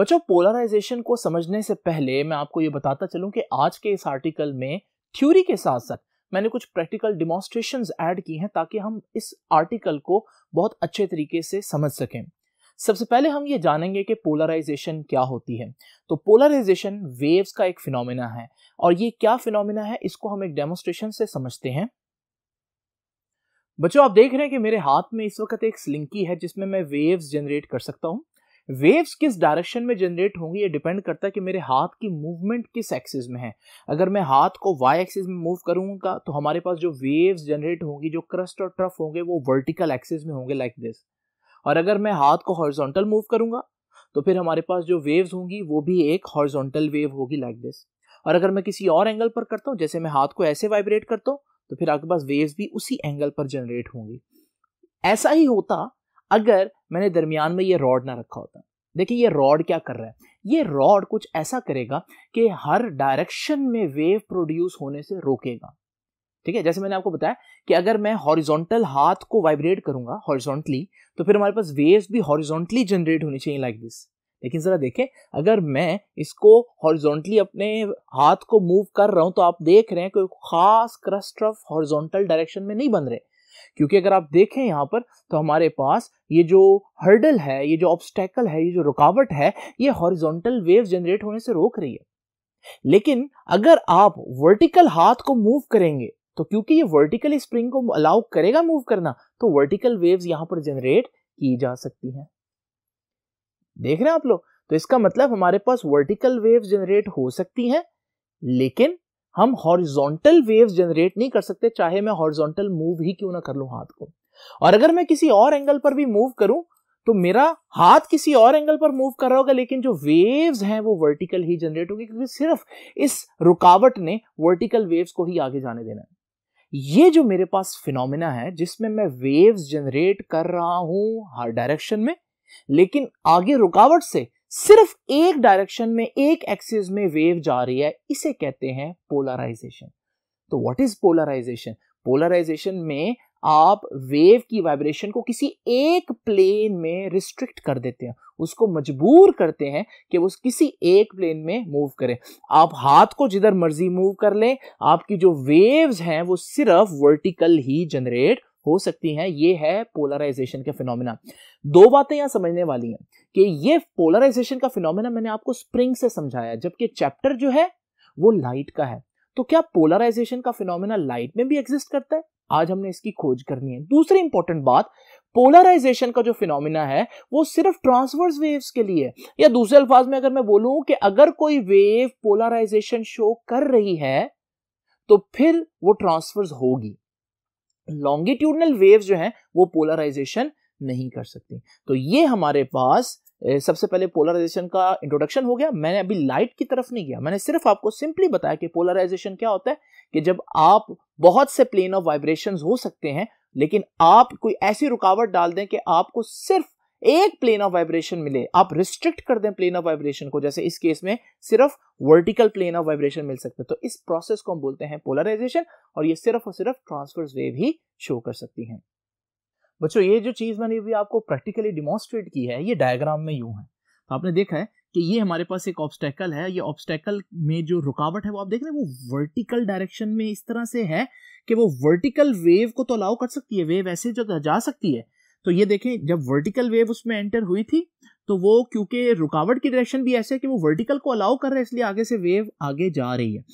बच्चों पोलराइजेशन को समझने से पहले मैं आपको ये बताता चलूं कि आज के इस आर्टिकल में थ्योरी के साथ साथ मैंने कुछ प्रैक्टिकल डिमॉन्स्ट्रेशन ऐड की हैं ताकि हम इस आर्टिकल को बहुत अच्छे तरीके से समझ सकें सबसे पहले हम ये जानेंगे कि पोलराइजेशन क्या होती है तो पोलराइजेशन वेव्स का एक फिनोमिना है और ये क्या फिनोमिना है इसको हम एक डेमोस्ट्रेशन से समझते हैं बच्चों आप देख रहे हैं कि मेरे हाथ में इस वक्त एक स्लिंकी है जिसमें मैं वेव्स जनरेट कर सकता हूं वेव्स किस डायरेक्शन में जनरेट होंगी ये डिपेंड करता है कि मेरे हाथ की मूवमेंट किस एक्सिस में है अगर मैं हाथ को वाई एक्सिस में मूव करूंगा तो हमारे पास जो वेव्स जनरेट होंगी जो क्रस्ट और ट्रफ होंगे वो वर्टिकल एक्सिस में होंगे लाइक दिस और अगर मैं हाथ को हॉर्जोंटल मूव करूंगा तो फिर हमारे पास जो वेव्स होंगी वो भी एक हॉर्जोंटल वेव होगी लाइक दिस और अगर मैं किसी और एंगल पर करता हूँ जैसे मैं हाथ को ऐसे वाइब्रेट करता हूँ तो फिर आपके पास वेव्स भी उसी एंगल पर जनरेट होंगी ऐसा ही होता अगर मैंने दरमियान में ये रॉड ना रखा होता देखिए ये रॉड क्या कर रहा है ये रॉड कुछ ऐसा करेगा कि हर डायरेक्शन में वेव प्रोड्यूस होने से रोकेगा ठीक है जैसे मैंने आपको बताया कि अगर मैं हॉरिजॉन्टल हाथ को वाइब्रेट करूंगा हॉरिजॉन्टली तो फिर हमारे पास वेव्स भी हॉरिजॉन्टली जनरेट होनी चाहिए लाइक like दिस लेकिन ज़रा देखें अगर मैं इसको हॉरिजॉन्टली अपने हाथ को मूव कर रहा हूं तो आप देख रहे हैं कोई खास क्रस्ट ऑफ हॉरिजॉन्टल डायरेक्शन में नहीं बन रहे क्योंकि अगर आप देखें यहाँ पर तो हमारे पास ये जो हर्डल है ये जो ऑब्स्टेकल है ये जो रुकावट है ये हॉरिजोंटल वेव जनरेट होने से रोक रही है लेकिन अगर आप वर्टिकल हाथ को मूव करेंगे तो क्योंकि ये वर्टिकल स्प्रिंग को अलाउ करेगा मूव करना तो वर्टिकल वेव्स यहां पर जनरेट की जा सकती हैं देख रहे हैं आप लोग तो इसका मतलब हमारे पास वर्टिकल वेव्स जनरेट हो सकती हैं लेकिन हम हॉरिजॉन्टल वेव्स जनरेट नहीं कर सकते चाहे मैं हॉरिजॉन्टल मूव ही क्यों ना कर लूँ हाथ को और अगर मैं किसी और एंगल पर भी मूव करूं तो मेरा हाथ किसी और एंगल पर मूव कर रहा होगा लेकिन जो वेव्स हैं वो वर्टिकल ही जनरेट होगी क्योंकि सिर्फ इस रुकावट ने वर्टिकल वेव्स को ही आगे जाने देना है ये जो मेरे पास फिनोमिना है जिसमें मैं वेव्स जनरेट कर रहा हूं हर डायरेक्शन में लेकिन आगे रुकावट से सिर्फ एक डायरेक्शन में एक एक्सिस में वेव जा रही है इसे कहते हैं पोलराइजेशन तो व्हाट इज पोलराइजेशन पोलराइजेशन में आप वेव की वाइब्रेशन को किसी एक प्लेन में रिस्ट्रिक्ट कर देते हैं उसको मजबूर करते हैं कि वो किसी एक प्लेन में मूव करें आप हाथ को जिधर मर्जी मूव कर लें आपकी जो वेव्स हैं वो सिर्फ वर्टिकल ही जनरेट हो सकती हैं ये है पोलराइजेशन का फिनोमिना दो बातें यहाँ समझने वाली हैं कि ये पोलराइजेशन का फिनोमिना मैंने आपको स्प्रिंग से समझाया जबकि चैप्टर जो है वो लाइट का है तो क्या पोलराइजेशन का फिनोमिना लाइट में भी एग्जिस्ट करता है आज हमने इसकी खोज करनी है दूसरी इंपॉर्टेंट बात पोलराइजेशन का जो फिनोमिना है वो सिर्फ ट्रांसवर्स वेव्स के लिए या दूसरे अल्फाज में अगर मैं बोलूं कि अगर कोई वेव पोलराइजेशन शो कर रही है तो फिर वो ट्रांसफर्स होगी लॉन्गिट्यूडनल वेव्स जो हैं वो पोलराइजेशन नहीं कर सकती तो ये हमारे पास सबसे पहले पोलराइजेशन का इंट्रोडक्शन हो गया मैंने अभी लाइट की तरफ नहीं गया मैंने सिर्फ आपको सिंपली बताया कि पोलराइजेशन क्या होता है कि जब आप बहुत से प्लेन ऑफ वाइब्रेशन हो सकते हैं लेकिन आप कोई ऐसी रुकावट डाल दें कि आपको सिर्फ एक प्लेन ऑफ वाइब्रेशन मिले आप रिस्ट्रिक्ट कर दें प्लेन ऑफ वाइब्रेशन को जैसे इस केस में सिर्फ वर्टिकल प्लेन ऑफ वाइब्रेशन मिल सकते तो इस प्रोसेस को हम बोलते हैं पोलराइजेशन और ये सिर्फ और सिर्फ ट्रांसफर्स वेव ही शो कर सकती हैं बच्चों ये जो चीज़ मैंने अभी आपको प्रैक्टिकली डिमोन्स्ट्रेट की है ये डायग्राम में यूं है तो आपने देखा है कि ये हमारे पास एक ऑब्स्टेकल है ये ऑब्स्टेकल में जो रुकावट है वो आप देख रहे हैं वो वर्टिकल डायरेक्शन में इस तरह से है कि वो वर्टिकल वेव को तो अलाउ कर सकती है वेव ऐसे जो जा सकती है तो ये देखें जब वर्टिकल वेव उसमें एंटर हुई थी तो वो क्योंकि रुकावट की डायरेक्शन भी ऐसे है कि वो वर्टिकल को अलाउ कर रहा है इसलिए आगे से वेव आगे जा रही है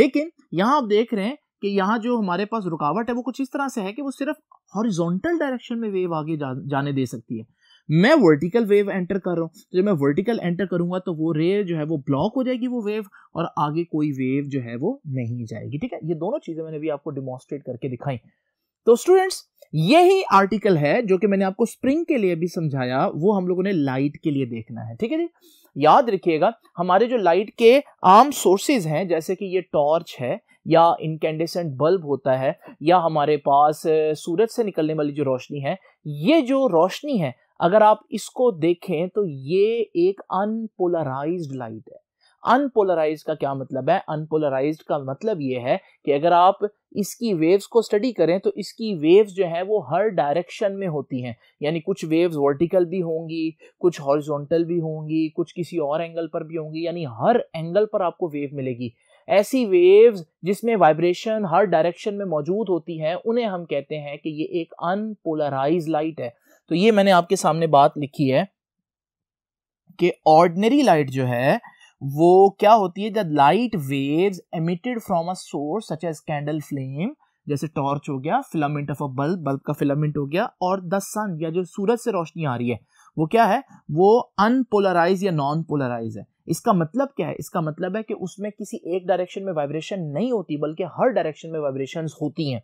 लेकिन यहाँ आप देख रहे हैं कि यहाँ जो हमारे पास रुकावट है वो कुछ इस तरह से है कि वो सिर्फ हॉरिजॉन्टल डायरेक्शन में वेव आगे जा, जाने दे सकती है मैं वर्टिकल वेव एंटर कर रहा हूँ तो जब मैं वर्टिकल एंटर करूंगा तो वो रे जो है वो ब्लॉक हो जाएगी वो वेव और आगे कोई वेव जो है वो नहीं जाएगी ठीक है ये दोनों चीज़ें मैंने भी आपको डिमॉन्स्ट्रेट करके दिखाई तो स्टूडेंट्स यही आर्टिकल है जो कि मैंने आपको स्प्रिंग के लिए भी समझाया वो हम लोगों ने लाइट के लिए देखना है ठीक है जी याद रखिएगा हमारे जो लाइट के आम सोर्सेज हैं जैसे कि ये टॉर्च है या इनकेंडेसेंट बल्ब होता है या हमारे पास सूरज से निकलने वाली जो रोशनी है ये जो रोशनी है अगर आप इसको देखें तो ये एक अनपोलराइज लाइट है अनपोलराइज का क्या मतलब है अनपोलराइज का मतलब ये है कि अगर आप इसकी वेव्स को स्टडी करें तो इसकी वेव्स जो है वो हर डायरेक्शन में होती हैं यानी कुछ वेव्स वर्टिकल भी होंगी कुछ हॉरिजॉन्टल भी होंगी कुछ किसी और एंगल पर भी होंगी यानी हर एंगल पर आपको वेव मिलेगी ऐसी वेव्स जिसमें वाइब्रेशन हर डायरेक्शन में मौजूद होती हैं उन्हें हम कहते हैं कि ये एक अनपोलराइज लाइट है तो ये मैंने आपके सामने बात लिखी है कि ऑर्डनरी लाइट जो है वो क्या होती है जब light waves emitted from a source such as candle flame जैसे टॉर्च हो गया filament of a bulb bulb का फिलामेंट हो गया और द सन या जो सूरज से रोशनी आ रही है वो क्या है वो अनपोलराइज या नॉन पोलराइज है इसका मतलब क्या है इसका मतलब है कि उसमें किसी एक डायरेक्शन में वाइब्रेशन नहीं होती बल्कि हर डायरेक्शन में वाइब्रेशन होती हैं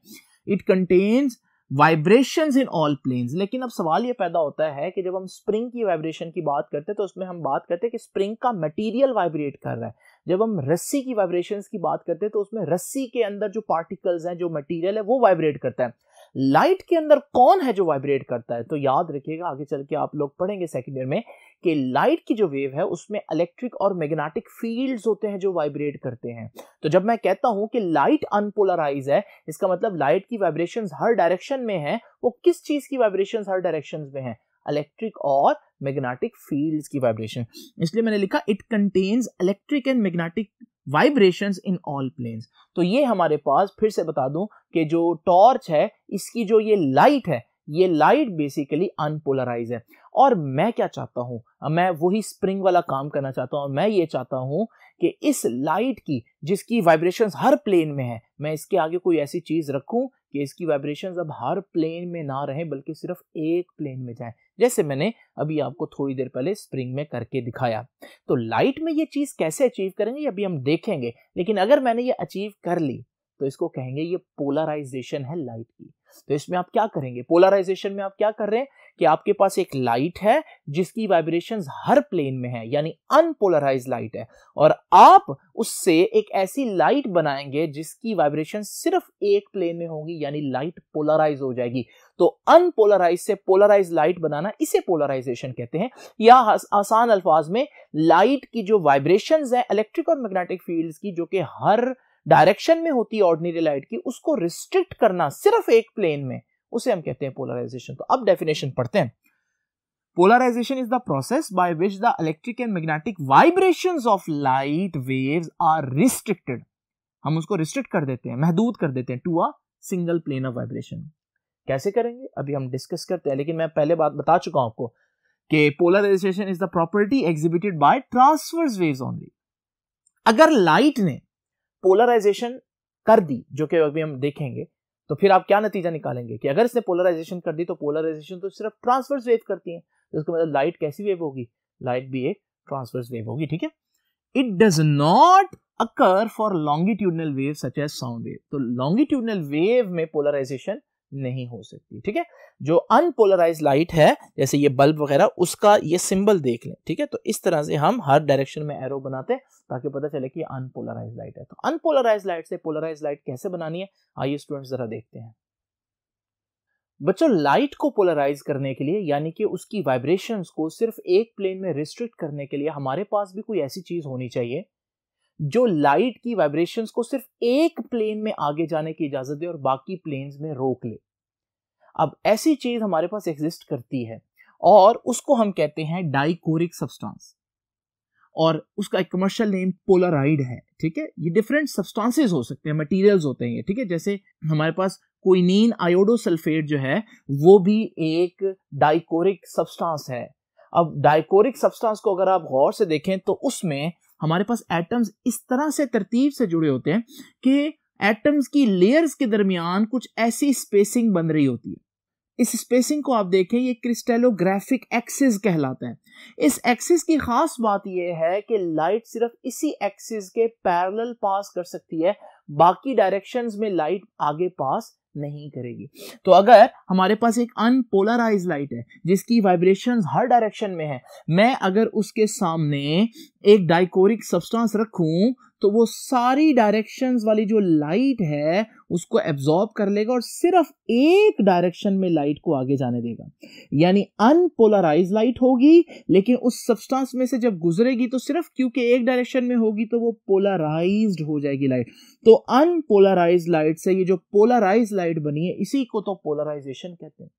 it contains vibration in all planes लेकिन अब सवाल ये पैदा होता है कि जब हम स्प्रिंग की वाइब्रेशन की बात करते हैं तो उसमें हम बात करते हैं कि स्प्रिंग का मटीरियल वाइब्रेट कर रहा है जब हम रस्सी की वाइब्रेशन की बात करते हैं तो उसमें रस्सी के अंदर जो पार्टिकल्स हैं जो मटीरियल है वो वाइब्रेट करता है लाइट के अंदर कौन है जो वाइब्रेट करता है तो याद रखिएगा आगे चल के आप लोग पढ़ेंगे सेकेंड ईयर में कि लाइट की जो वेव है उसमें इलेक्ट्रिक और मैग्नेटिक फील्ड्स होते हैं जो वाइब्रेट करते हैं तो जब मैं कहता हूं कि लाइट अनपोलराइज है इसका मतलब लाइट की वाइब्रेशन हर डायरेक्शन में है वो किस चीज की वाइब्रेशन हर डायरेक्शन में है इलेक्ट्रिक और मैग्नेटिक फील्ड्स की वाइब्रेशन इसलिए मैंने लिखा it contains electric and magnetic vibrations in all planes तो ये हमारे पास फिर से बता दूं कि जो टॉर्च है इसकी जो ये लाइट है ये लाइट बेसिकली अनपोलराइज है और मैं क्या चाहता हूँ मैं वही स्प्रिंग वाला काम करना चाहता हूँ मैं ये चाहता हूँ कि इस लाइट की जिसकी वाइब्रेशन हर प्लेन में है मैं इसके आगे कोई ऐसी चीज़ रखूँ कि इसकी वाइब्रेशन अब हर प्लेन में ना रहें बल्कि सिर्फ एक प्लेन में जाएं जैसे मैंने अभी आपको थोड़ी देर पहले स्प्रिंग में करके दिखाया तो लाइट में ये चीज़ कैसे अचीव करेंगे अभी हम देखेंगे लेकिन अगर मैंने ये अचीव कर ली तो इसको कहेंगे ये पोलराइजेशन है लाइट की तो इसमें आप क्या करेंगे पोलराइजेशन में आप क्या कर रहे हैं कि आपके पास एक लाइट है जिसकी वाइब्रेशन हर प्लेन में है यानी अनपोलराइज लाइट है और आप उससे एक ऐसी लाइट बनाएंगे जिसकी वाइब्रेशन सिर्फ एक प्लेन में होगी यानी लाइट पोलराइज हो जाएगी तो अनपोलराइज से पोलराइज लाइट बनाना इसे पोलराइजेशन कहते हैं या आसान अल्फाज में लाइट की जो वाइब्रेशन है इलेक्ट्रिक और मैग्नेटिक फील्ड की जो कि हर डायरेक्शन में होती है ऑर्डिनरी लाइट की उसको रिस्ट्रिक्ट करना सिर्फ एक प्लेन में उसे हम कहते हैं पोलराइजेशन तो अब डेफिनेशन पढ़ते हैं polarisation is the process by which the electric and magnetic vibration of light wave are restricted हम उसको रिस्ट्रिक्ट कर देते हैं महदूद कर देते हैं to a single plane of vibration कैसे करेंगे अभी हम डिस्कस करते हैं लेकिन मैं पहले बात बता चुका हूं आपको कि polarisation is the property exhibited by transverse waves only अगर लाइट ने पोलराइजेशन कर दी जो कि अभी हम देखेंगे तो फिर आप क्या नतीजा निकालेंगे कि अगर इसने पोलराइजेशन कर दी तो पोलराइजेशन तो सिर्फ ट्रांसवर्स वेव करती है जिसका तो मतलब लाइट कैसी वेव होगी लाइट भी एक ट्रांसवर्स वेव होगी ठीक है it does not occur for longitudinal wave such as sound wave तो लॉन्गिट्यूडनल वेव में पोलराइजेशन नहीं हो सकती ठीक है जो अनपोलराइज लाइट है जैसे ये बल्ब वगैरह उसका ये सिंबल देख लें ठीक है तो इस तरह से हम हर डायरेक्शन में एरो बनाते हैं ताकि पता चले कि अनपोलराइज लाइट है तो अनपोलराइज लाइट से पोलराइज लाइट कैसे बनानी है आइए स्टूडेंट्स जरा देखते हैं बच्चों लाइट को पोलराइज करने के लिए यानी कि उसकी वाइब्रेशन को सिर्फ एक प्लेन में रिस्ट्रिक्ट करने के लिए हमारे पास भी कोई ऐसी चीज होनी चाहिए जो लाइट की वाइब्रेशंस को सिर्फ एक प्लेन में आगे जाने की इजाजत दे और बाकी प्लेन्स में रोक ले अब ऐसी चीज हमारे पास एग्जिस्ट करती है और उसको हम कहते हैं डाइकोरिक सब्सटेंस और उसका एक कमर्शियल नेम पोलराइड है ठीक है ये डिफरेंट सब्सटेंसेस हो सकते हैं मटेरियल्स होते हैं ये ठीक है जैसे हमारे पास कोइनीन आयोडो सल्फेट जो है वो भी एक डाइकोरिक सब्सटेंस है अब डाइकोरिक सब्सटेंस को अगर आप गौर से देखें तो उसमें हमारे पास एटम्स इस तरह से तरतीब से जुड़े होते हैं कि एटम्स की लेयर्स के दरमियान कुछ ऐसी स्पेसिंग बन रही होती है इस स्पेसिंग को आप देखें ये क्रिस्टेलोग्राफिक एक्सिस कहलाता है इस एक्सिस की खास बात यह है कि लाइट सिर्फ इसी एक्सिस के पैरेलल पास कर सकती है बाकी डायरेक्शंस में लाइट आगे पास नहीं करेगी तो अगर हमारे पास एक अनपोलराइज लाइट है जिसकी वाइब्रेशन हर डायरेक्शन में है मैं अगर उसके सामने एक डाइकोरिक सब्सटेंस रखूं तो वो सारी डायरेक्शंस वाली जो लाइट है उसको एब्जॉर्ब कर लेगा और सिर्फ एक डायरेक्शन में लाइट को आगे जाने देगा यानी अनपोलराइज लाइट होगी लेकिन उस सब्सटेंस में से जब गुजरेगी तो सिर्फ क्योंकि एक डायरेक्शन में होगी तो वो पोलराइज्ड हो जाएगी लाइट तो अनपोलराइज लाइट से ये जो पोलराइज लाइट साइड बनी है इसी को तो पोलराइजेशन कहते हैं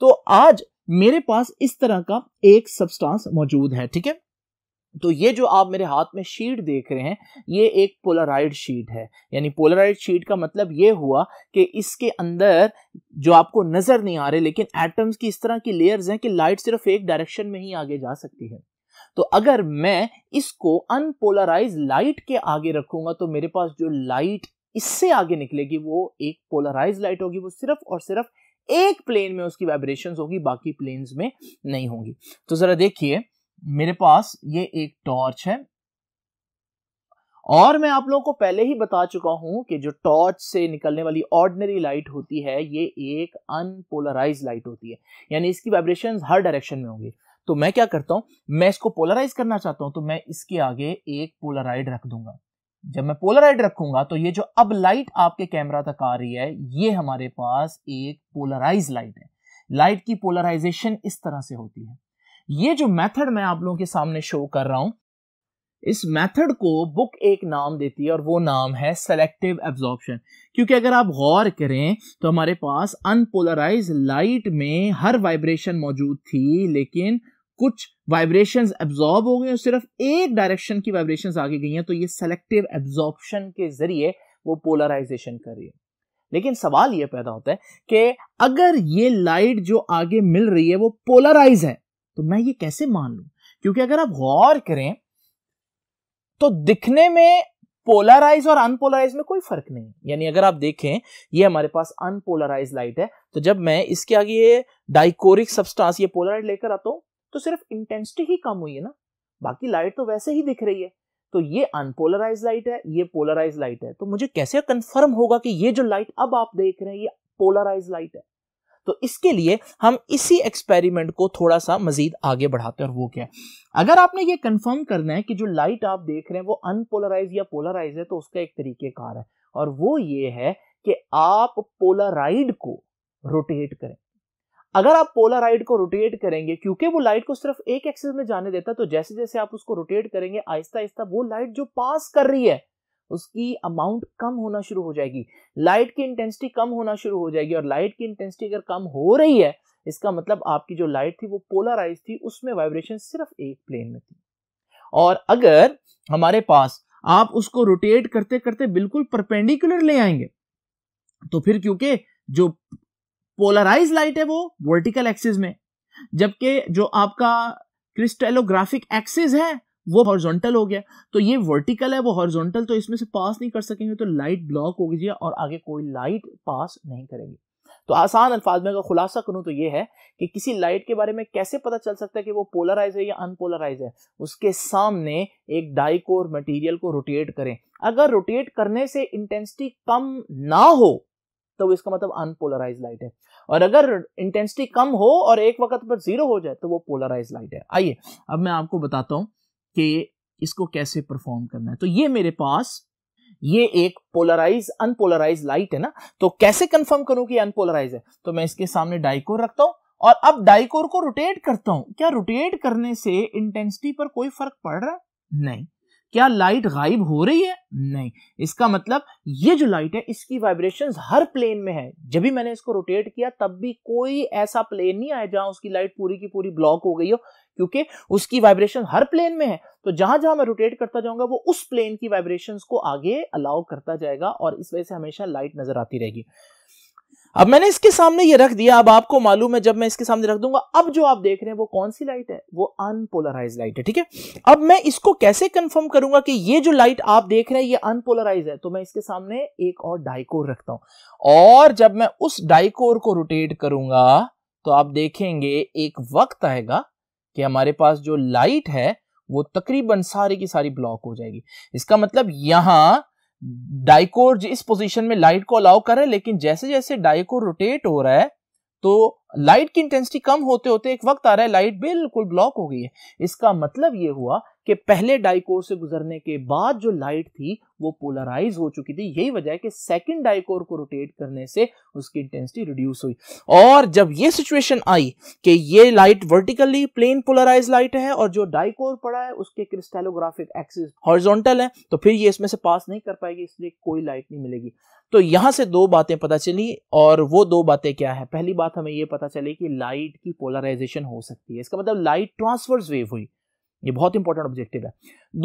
तो आज मेरे पास इस तरह का एक सब्सटेंस मौजूद है ठीक है तो ये जो आप मेरे हाथ में शीट देख रहे हैं ये एक पोलराइड शीट है यानी पोलराइड शीट का मतलब ये हुआ कि इसके अंदर जो आपको नजर नहीं आ रहे लेकिन एटम्स की इस तरह की लेयर्स हैं कि लाइट सिर्फ एक डायरेक्शन में ही आगे जा सकती है तो अगर मैं इसको अनपोलराइज लाइट के आगे रखूंगा तो मेरे पास जो लाइट इससे आगे निकलेगी वो एक पोलराइज लाइट होगी वो सिर्फ और सिर्फ एक प्लेन में उसकी वाइब्रेशन होगी बाकी प्लेन में नहीं होंगी तो जरा देखिए मेरे पास ये एक टॉर्च है और मैं आप लोगों को पहले ही बता चुका हूं कि जो टॉर्च से निकलने वाली ऑर्डिनरी लाइट होती है ये एक अनपोलराइज लाइट होती है यानी इसकी वाइब्रेशन हर डायरेक्शन में होंगी तो मैं क्या करता हूं मैं इसको पोलराइज करना चाहता हूं तो मैं इसके आगे एक पोलराइड रख दूंगा जब मैं पोलराइड रखूंगा तो ये जो अब लाइट आपके कैमरा तक आ रही है ये हमारे पास एक पोलराइज लाइट है लाइट की पोलराइजेशन इस तरह से होती है ये जो मेथड मैं आप लोगों के सामने शो कर रहा हूं इस मेथड को बुक एक नाम देती है और वो नाम है सेलेक्टिव एब्जॉर्प्शन क्योंकि अगर आप गौर करें तो हमारे पास अनपोलराइज लाइट में हर वाइब्रेशन मौजूद थी लेकिन कुछ वाइब्रेशन एब्जॉर्ब हो गई और सिर्फ एक डायरेक्शन की वाइब्रेशन आगे गई हैं तो ये सेलेक्टिव एब्जॉर्प्शन के जरिए वो पोलराइजेशन कर रही है लेकिन सवाल ये पैदा होता है कि अगर ये लाइट जो आगे मिल रही है वो पोलराइज है तो मैं ये कैसे मान लू क्योंकि अगर आप गौर करें तो दिखने में पोलराइज और अनपोलराइज में कोई फर्क नहीं यानी अगर आप देखें ये हमारे पास अनपोलराइज लाइट है तो जब मैं इसके आगे ये डाइकोरिक सब्सटेंस ये पोलराइड लेकर आता हूं तो सिर्फ इंटेंसिटी ही कम हुई है ना बाकी लाइट तो वैसे ही दिख रही है तो ये अनपोलराइज लाइट है ये पोलराइज लाइट है तो मुझे कैसे कंफर्म होगा कि ये जो लाइट अब आप देख रहे हैं ये पोलराइज लाइट है तो इसके लिए हम इसी एक्सपेरिमेंट को थोड़ा सा मजीद आगे बढ़ाते हैं और वो क्या है अगर आपने ये कंफर्म करना है कि जो लाइट आप देख रहे हैं वो अनपोलराइज या पोलराइज है तो उसका एक तरीके कार है और वो ये है कि आप पोलराइड को रोटेट करें अगर आप पोलाराइड को रोटेट करेंगे क्योंकि वो लाइट को सिर्फ एक एक्सिस में जाने देता तो जैसे जैसे आप उसको रोटेट करेंगे आहिस्ता आहिस्ता वो लाइट जो पास कर रही है उसकी अमाउंट कम होना शुरू हो जाएगी लाइट की इंटेंसिटी कम होना शुरू हो जाएगी और लाइट की इंटेंसिटी अगर कम हो रही है इसका मतलब आपकी जो लाइट थी वो पोलराइज थी उसमें वाइब्रेशन सिर्फ एक प्लेन में थी और अगर हमारे पास आप उसको रोटेट करते करते बिल्कुल परपेंडिकुलर ले आएंगे तो फिर क्योंकि जो पोलराइज लाइट है वो वर्टिकल एक्सिस में जबकि जो आपका क्रिस्टेलोग्राफिक एक्सिस है वो हॉर्जोंटल हो गया तो ये वर्टिकल है वो हॉर्जोंटल तो इसमें से पास नहीं कर सकेंगे तो लाइट ब्लॉक हो गई और आगे कोई लाइट पास नहीं करेंगे तो आसान अल्फाज में अगर खुलासा करूं तो ये है कि किसी लाइट के बारे में कैसे पता चल सकता है कि वो पोलराइज है या अनपोलराइज है उसके सामने एक डाइकोर मटेरियल को रोटेट करें अगर रोटेट करने से इंटेंसिटी कम ना हो तो इसका मतलब अनपोलराइज लाइट है और अगर इंटेंसिटी कम हो और एक वक्त पर जीरो हो जाए तो वो पोलराइज लाइट है आइए अब मैं आपको बताता हूं कि इसको कैसे परफॉर्म करना है तो ये मेरे पास ये एक पोलराइज अनपोलराइज लाइट है ना तो कैसे कंफर्म करूं कि अनपोलराइज है तो मैं इसके सामने डाइकोर रखता हूं और अब डाइकोर को रोटेट करता हूं क्या रोटेट करने से इंटेंसिटी पर कोई फर्क पड़ रहा है नहीं क्या लाइट गायब हो रही है नहीं इसका मतलब ये जो लाइट है इसकी वाइब्रेशंस हर प्लेन में है जब भी मैंने इसको रोटेट किया तब भी कोई ऐसा प्लेन नहीं आया जहां उसकी लाइट पूरी की पूरी ब्लॉक हो गई हो क्योंकि उसकी वाइब्रेशन हर प्लेन में है तो जहां जहां मैं रोटेट करता जाऊंगा वो उस प्लेन की वाइब्रेशन को आगे अलाउ करता जाएगा और इस वजह से हमेशा लाइट नजर आती रहेगी अब मैंने इसके सामने ये रख दिया अब आपको मालूम है जब मैं इसके सामने रख दूंगा अब जो आप देख रहे हैं वो कौन सी लाइट है वो अनपोलराइज लाइट है ठीक है अब मैं इसको कैसे कंफर्म करूंगा कि ये जो लाइट आप देख रहे हैं ये अनपोलराइज है तो मैं इसके सामने एक और डाइकोर रखता हूं और जब मैं उस डाइकोर को रोटेट करूंगा तो आप देखेंगे एक वक्त आएगा कि हमारे पास जो लाइट है वो तकरीबन सारी की सारी ब्लॉक हो जाएगी इसका मतलब यहां डाइकोर इस पोजीशन में लाइट को अलाउ कर रहा है लेकिन जैसे जैसे डाइकोर रोटेट हो रहा है तो लाइट की इंटेंसिटी कम होते होते एक वक्त आ रहा है लाइट बिल्कुल ब्लॉक हो गई है इसका मतलब ये हुआ कि पहले डाइकोर से गुजरने के बाद जो लाइट थी वो पोलराइज हो चुकी थी यही वजह है कि सेकंड डाइकोर को रोटेट करने से उसकी इंटेंसिटी रिड्यूस हुई और जब ये सिचुएशन आई कि ये light vertically plane polarised light है और जो डाइकोर पड़ा है उसके क्रिस्टेलोग्राफिक एक्सिस हॉरिजॉन्टल है तो फिर ये इसमें से पास नहीं कर पाएगी इसलिए कोई लाइट नहीं मिलेगी तो यहां से दो बातें पता चली और वो दो बातें क्या है पहली बात हमें ये पता चली कि लाइट की पोलराइजेशन हो सकती है इसका मतलब लाइट ट्रांसफर्स वेव हुई ये बहुत इंपॉर्टेंट ऑब्जेक्टिव है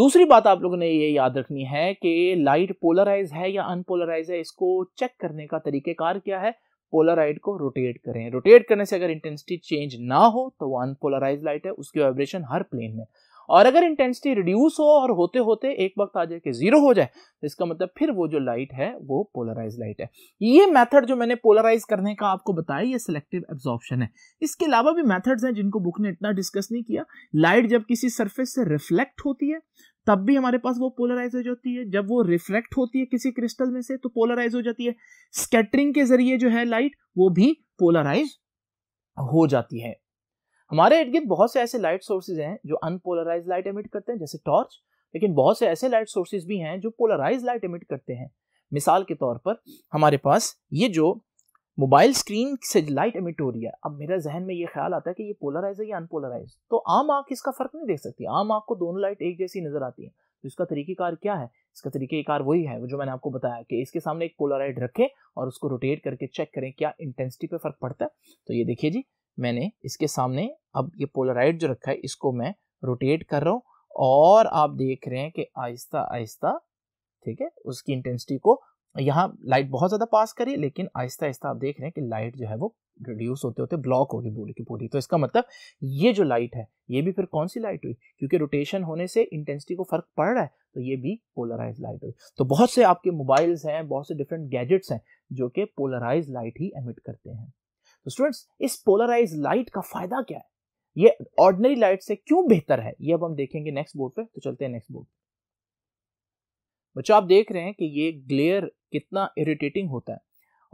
दूसरी बात आप लोगों ने ये याद रखनी है कि लाइट पोलराइज है या अनपोलराइज है इसको चेक करने का तरीकेकार क्या है पोलराइड को रोटेट करें रोटेट करने से अगर इंटेंसिटी चेंज ना हो तो वो अनपोलराइज लाइट है उसकी वाइब्रेशन हर प्लेन में और अगर इंटेंसिटी रिड्यूस हो और होते होते एक वक्त आ जाए कि जीरो हो जाए तो इसका मतलब फिर वो जो लाइट है वो पोलराइज लाइट है ये मेथड जो मैंने पोलराइज करने का आपको बताया ये सिलेक्टिव एब्जॉर्प्शन है इसके अलावा भी मेथड्स हैं जिनको बुक ने इतना डिस्कस नहीं किया लाइट जब किसी सर्फेस से रिफ्लेक्ट होती है तब भी हमारे पास वो पोलराइज हो जाती है जब वो रिफ्लेक्ट होती है किसी क्रिस्टल में से तो पोलराइज हो जाती है स्केटरिंग के जरिए जो है लाइट वो भी पोलराइज हो जाती है हमारे इर्द गिर्द बहुत से ऐसे लाइट सोर्सेज हैं जो अनपोलराइज लाइट एमिट करते हैं जैसे टॉर्च लेकिन बहुत से ऐसे लाइट सोर्सेज भी हैं जो पोलराइज लाइट एमिट करते हैं मिसाल के तौर पर हमारे पास ये जो मोबाइल स्क्रीन से लाइट एमिट हो रही है अब मेरा जहन में ये ख्याल आता है कि ये पोलराइज है या अनपोलराइज तो आम आंख इसका फर्क नहीं देख सकती आम आंख को दोनों लाइट एक जैसी नजर आती है तो इसका तरीक़ेकार क्या है इसका तरीक़ेकार वही है जो मैंने आपको बताया कि इसके सामने एक पोलराइड रखें और उसको रोटेट करके चेक करें क्या इंटेंसिटी पे फर्क पड़ता है तो ये देखिए जी मैंने इसके सामने अब ये पोलराइड जो रखा है इसको मैं रोटेट कर रहा हूँ और आप देख रहे हैं कि आहिस्ता आहिस्ता ठीक है उसकी इंटेंसिटी को यहाँ लाइट बहुत ज़्यादा पास करी लेकिन आहिस्ता आहिस्ता आप देख रहे हैं कि लाइट जो है वो रिड्यूस होते होते ब्लॉक होगी बोली की पूरी तो इसका मतलब ये जो लाइट है ये भी फिर कौन सी लाइट हुई क्योंकि रोटेशन होने से इंटेंसिटी को फर्क पड़ रहा है तो ये भी पोलराइज लाइट हुई तो बहुत से आपके मोबाइल्स हैं बहुत से डिफरेंट गैजेट्स हैं जो कि पोलराइज लाइट ही एमिट करते हैं तो स्टूडेंट्स इस पोलराइज लाइट का फायदा क्या है ये ऑर्डनरी लाइट से क्यों बेहतर है ये अब हम देखेंगे नेक्स्ट बोर्ड पे तो चलते हैं नेक्स्ट बोर्ड बच्चों आप देख रहे हैं कि ये ग्लेयर कितना इरिटेटिंग होता है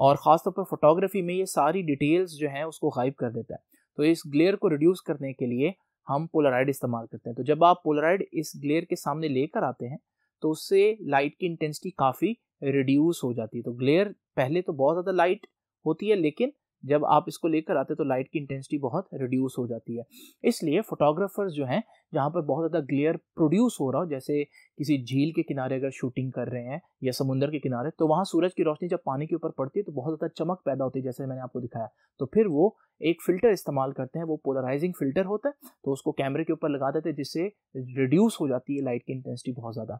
और ख़ासतौर पर फोटोग्राफी में ये सारी डिटेल्स जो हैं उसको गायब कर देता है तो इस ग्लेयर को रिड्यूस करने के लिए हम पोलराइड इस्तेमाल करते हैं तो जब आप पोलराइड इस ग्लेयर के सामने लेकर आते हैं तो उससे लाइट की इंटेंसिटी काफ़ी रिड्यूस हो जाती है तो ग्लेयर पहले तो बहुत ज़्यादा लाइट होती है लेकिन जब आप इसको लेकर आते तो लाइट की इंटेंसिटी बहुत रिड्यूस हो जाती है इसलिए फोटोग्राफर्स जो हैं जहाँ पर बहुत ज़्यादा ग्लेयर प्रोड्यूस हो रहा हो जैसे किसी झील के किनारे अगर शूटिंग कर रहे हैं या समुंदर के किनारे तो वहाँ सूरज की रोशनी जब पानी के ऊपर पड़ती है तो बहुत ज़्यादा चमक पैदा होती है जैसे मैंने आपको दिखाया तो फिर वो एक फ़िल्टर इस्तेमाल करते हैं वो पोलराइजिंग फ़िल्टर होता है तो उसको कैमरे के ऊपर लगा देते हैं जिससे रिड्यूस हो जाती है लाइट की इंटेंसिटी बहुत ज़्यादा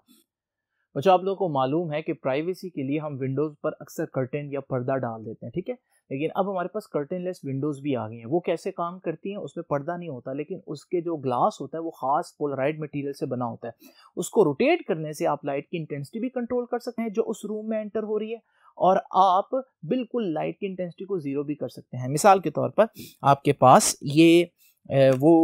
बच्चों अच्छा, आप लोगों को मालूम है कि प्राइवेसी के लिए हम विंडोज़ पर अक्सर कर्टन या पर्दा डाल देते हैं ठीक है लेकिन अब हमारे पास कर्टनलेस विंडोज़ भी आ गई हैं वो कैसे काम करती हैं उसमें पर्दा नहीं होता लेकिन उसके जो ग्लास होता है वो खास पोलराइड मटेरियल से बना होता है उसको रोटेट करने से आप लाइट की इंटेंसिटी भी कंट्रोल कर सकते हैं जो उस रूम में एंटर हो रही है और आप बिल्कुल लाइट की इंटेंसिटी को ज़ीरो भी कर सकते हैं मिसाल के तौर पर आपके पास ये वो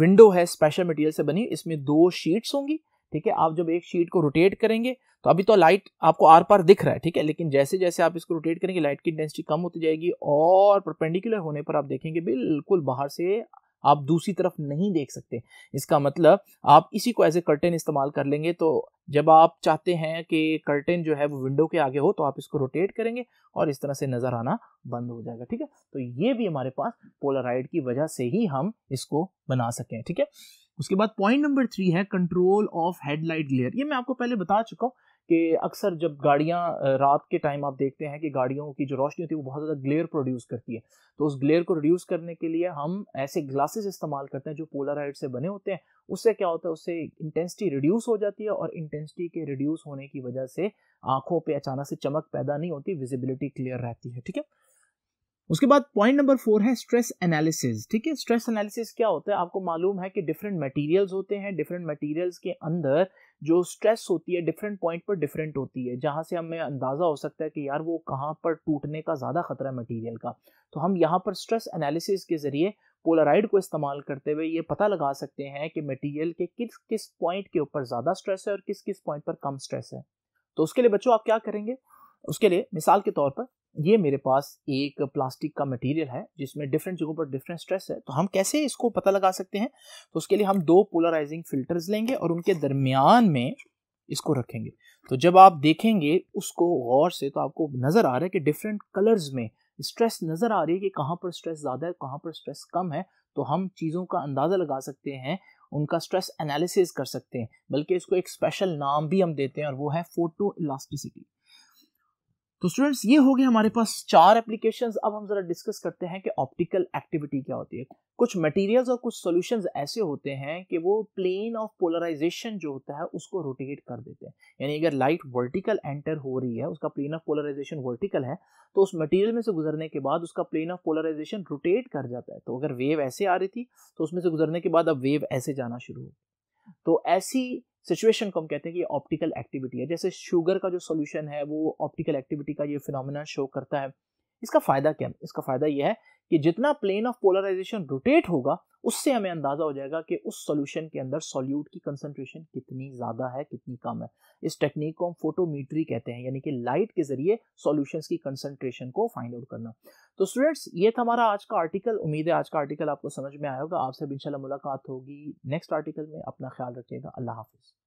विंडो है स्पेशल मटीरियल से बनी इसमें दो शीट्स होंगी ठीक है आप जब एक शीट को रोटेट करेंगे तो अभी तो लाइट आपको आर पार दिख रहा है ठीक है लेकिन जैसे जैसे आप इसको रोटेट करेंगे लाइट की डेंसिटी कम होती जाएगी और परपेंडिकुलर होने पर आप देखेंगे बिल्कुल बाहर से आप दूसरी तरफ नहीं देख सकते इसका मतलब आप इसी को एज ए कर्टेन इस्तेमाल कर लेंगे तो जब आप चाहते हैं कि कर्टेन जो है वो विंडो के आगे हो तो आप इसको रोटेट करेंगे और इस तरह से नज़र आना बंद हो जाएगा ठीक है तो ये भी हमारे पास पोलराइड की वजह से ही हम इसको बना सकें ठीक है उसके बाद पॉइंट नंबर थ्री है कंट्रोल ऑफ हेडलाइट ग्लेयर ये मैं आपको पहले बता चुका हूँ कि अक्सर जब गाड़ियाँ रात के टाइम आप देखते हैं कि गाड़ियों की जो रोशनी होती है वो बहुत ज़्यादा ग्लेयर प्रोड्यूस करती है तो उस ग्लेयर को रिड्यूस करने के लिए हम ऐसे ग्लासेस इस्तेमाल करते हैं जो पोलाराइड से बने होते हैं उससे क्या होता है उससे इंटेंसिटी रिड्यूस हो जाती है और इंटेंसिटी के रिड्यूस होने की वजह से आंखों पे अचानक से चमक पैदा नहीं होती विजिबिलिटी क्लियर रहती है ठीक है उसके बाद पॉइंट नंबर फोर है स्ट्रेस एनालिसिस ठीक है स्ट्रेस एनालिसिस क्या होता है आपको मालूम है कि डिफरेंट मटेरियल्स होते हैं डिफरेंट मटेरियल्स के अंदर जो स्ट्रेस होती है डिफरेंट पॉइंट पर डिफरेंट होती है जहां से हमें अंदाज़ा हो सकता है कि यार वो कहाँ पर टूटने का ज़्यादा खतरा है मटीरियल का तो हम यहाँ पर स्ट्रेस एनालिसिस के ज़रिए पोलराइड को इस्तेमाल करते हुए ये पता लगा सकते हैं कि मटीरियल के किस किस पॉइंट के ऊपर ज़्यादा स्ट्रेस है और किस किस पॉइंट पर कम स्ट्रेस है तो उसके लिए बच्चों आप क्या करेंगे उसके लिए मिसाल के तौर पर ये मेरे पास एक प्लास्टिक का मटेरियल है जिसमें डिफरेंट जगहों पर डिफरेंट स्ट्रेस है तो हम कैसे इसको पता लगा सकते हैं तो उसके लिए हम दो पोलराइजिंग फिल्टर्स लेंगे और उनके दरमियान में इसको रखेंगे तो जब आप देखेंगे उसको गौर से तो आपको नज़र आ रहा है कि डिफरेंट कलर्स में स्ट्रेस नज़र आ रही है कि कहाँ पर स्ट्रेस ज़्यादा है कहाँ पर स्ट्रेस कम है तो हम चीज़ों का अंदाज़ा लगा सकते हैं उनका स्ट्रेस एनालिसिस कर सकते हैं बल्कि इसको एक स्पेशल नाम भी हम देते हैं और वो है फोटो इलास्टिसिटी तो स्टूडेंट्स ये हो गए हमारे पास चार एप्लीकेशंस अब हम जरा डिस्कस करते हैं कि ऑप्टिकल एक्टिविटी क्या होती है कुछ मटेरियल्स और कुछ सॉल्यूशंस ऐसे होते हैं कि वो प्लेन ऑफ पोलराइजेशन जो होता है उसको रोटेट कर देते हैं यानी अगर लाइट वर्टिकल एंटर हो रही है उसका प्लेन ऑफ पोलराइजेशन वर्टिकल है तो उस मटीरियल में से गुजरने के बाद उसका प्लेन ऑफ पोलराइजेशन रोटेट कर जाता है तो अगर वेव ऐसे आ रही थी तो उसमें से गुजरने के बाद अब वेव ऐसे जाना शुरू हो तो ऐसी सिचुएशन को हम कहते हैं कि ऑप्टिकल एक्टिविटी है जैसे शुगर का जो सोल्यूशन है वो ऑप्टिकल एक्टिविटी का ये फिनोमिना शो करता है इसका फायदा क्या है इसका फायदा यह है कि जितना प्लेन ऑफ पोलराइजेशन रोटेट होगा उससे हमें अंदाजा हो जाएगा कि उस सोल्यूशन के अंदर सॉल्यूट की कंसंट्रेशन कितनी ज्यादा है कितनी कम है इस टेक्निक को हम फोटोमीट्री कहते हैं यानी कि लाइट के जरिए सॉल्यूशंस की कंसंट्रेशन को फाइंड आउट करना तो स्टूडेंट्स ये था हमारा आज का आर्टिकल उम्मीद है आज का आर्टिकल आपको समझ में आया होगा आपसे इनशाला मुलाकात होगी नेक्स्ट आर्टिकल में अपना ख्याल रखिएगा अल्लाह हाफिज़